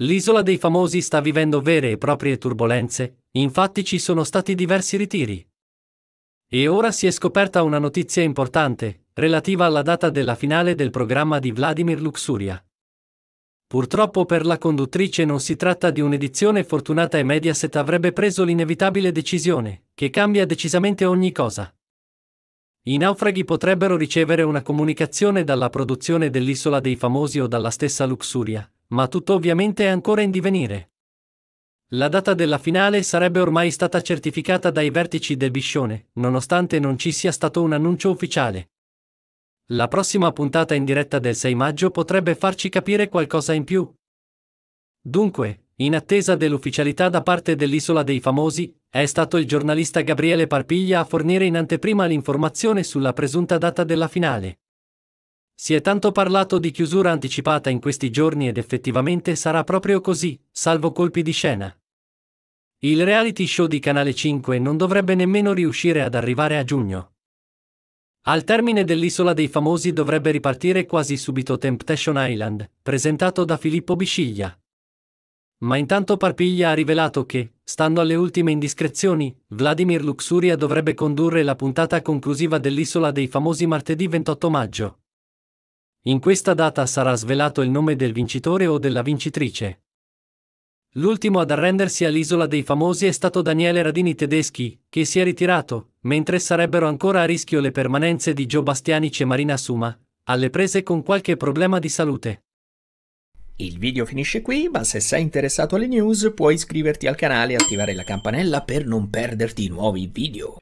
L'isola dei famosi sta vivendo vere e proprie turbulenze, infatti ci sono stati diversi ritiri. E ora si è scoperta una notizia importante, relativa alla data della finale del programma di Vladimir Luxuria. Purtroppo per la conduttrice non si tratta di un'edizione fortunata e Mediaset avrebbe preso l'inevitabile decisione, che cambia decisamente ogni cosa. I naufraghi potrebbero ricevere una comunicazione dalla produzione dell'Isola dei Famosi o dalla stessa Luxuria, ma tutto ovviamente è ancora in divenire. La data della finale sarebbe ormai stata certificata dai vertici del Biscione, nonostante non ci sia stato un annuncio ufficiale. La prossima puntata in diretta del 6 maggio potrebbe farci capire qualcosa in più. Dunque, in attesa dell'ufficialità da parte dell'Isola dei Famosi, è stato il giornalista Gabriele Parpiglia a fornire in anteprima l'informazione sulla presunta data della finale. Si è tanto parlato di chiusura anticipata in questi giorni ed effettivamente sarà proprio così, salvo colpi di scena. Il reality show di Canale 5 non dovrebbe nemmeno riuscire ad arrivare a giugno. Al termine dell'Isola dei Famosi dovrebbe ripartire quasi subito Temptation Island, presentato da Filippo Bisciglia. Ma intanto Parpiglia ha rivelato che, stando alle ultime indiscrezioni, Vladimir Luxuria dovrebbe condurre la puntata conclusiva dell'Isola dei Famosi martedì 28 maggio. In questa data sarà svelato il nome del vincitore o della vincitrice. L'ultimo ad arrendersi all'isola dei famosi è stato Daniele Radini Tedeschi, che si è ritirato, mentre sarebbero ancora a rischio le permanenze di Gio Bastianici e Marina Suma, alle prese con qualche problema di salute. Il video finisce qui, ma se sei interessato alle news puoi iscriverti al canale e attivare la campanella per non perderti i nuovi video.